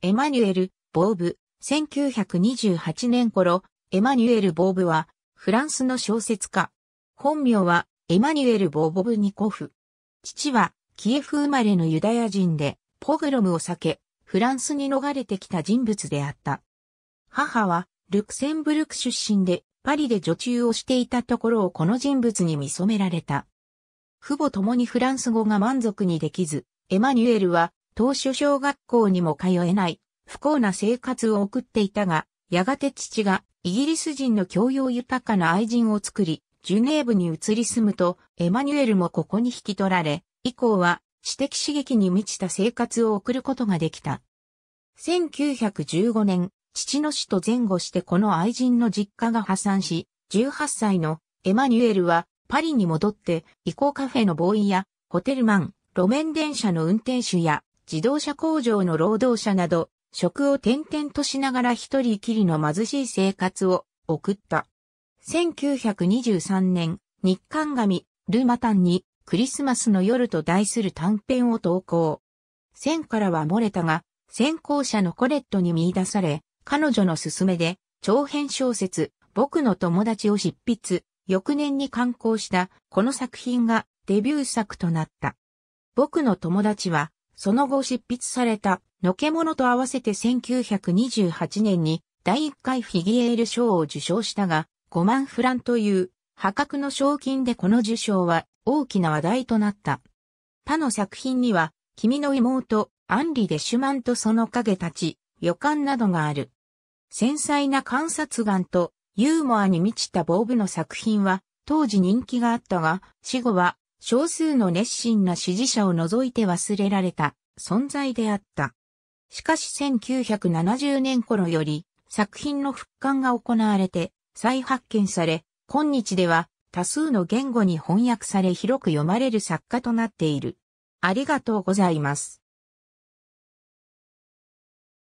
エマニュエル・ボーブ、1928年頃、エマニュエル・ボーブは、フランスの小説家。本名は、エマニュエル・ボーボブニコフ。父は、キエフ生まれのユダヤ人で、ポグロムを避け、フランスに逃れてきた人物であった。母は、ルクセンブルク出身で、パリで女中をしていたところをこの人物に見染められた。父母ともにフランス語が満足にできず、エマニュエルは当初小学校にも通えない、不幸な生活を送っていたが、やがて父がイギリス人の教養豊かな愛人を作り、ジュネーブに移り住むと、エマニュエルもここに引き取られ、以降は知的刺激に満ちた生活を送ることができた。1915年、父の死と前後してこの愛人の実家が破産し、18歳のエマニュエルはパリに戻って、移行カフェのボーイや、ホテルマン、路面電車の運転手や、自動車工場の労働者など、職を転々としながら一人きりの貧しい生活を送った。1923年、日刊紙、ルマタンに、クリスマスの夜と題する短編を投稿。線からは漏れたが、先行者のコレットに見出され、彼女の勧めで、長編小説、僕の友達を執筆、翌年に刊行した、この作品がデビュー作となった。僕の友達は、その後執筆された、のけものと合わせて1928年に第1回フィギエール賞を受賞したが、5万フランという破格の賞金でこの受賞は大きな話題となった。他の作品には、君の妹、アンリ・デシュマンとその影たち、予感などがある。繊細な観察眼とユーモアに満ちたボーブの作品は当時人気があったが、死後は少数の熱心な支持者を除いて忘れられた存在であった。しかし1970年頃より作品の復刊が行われて再発見され、今日では多数の言語に翻訳され広く読まれる作家となっている。ありがとうございます。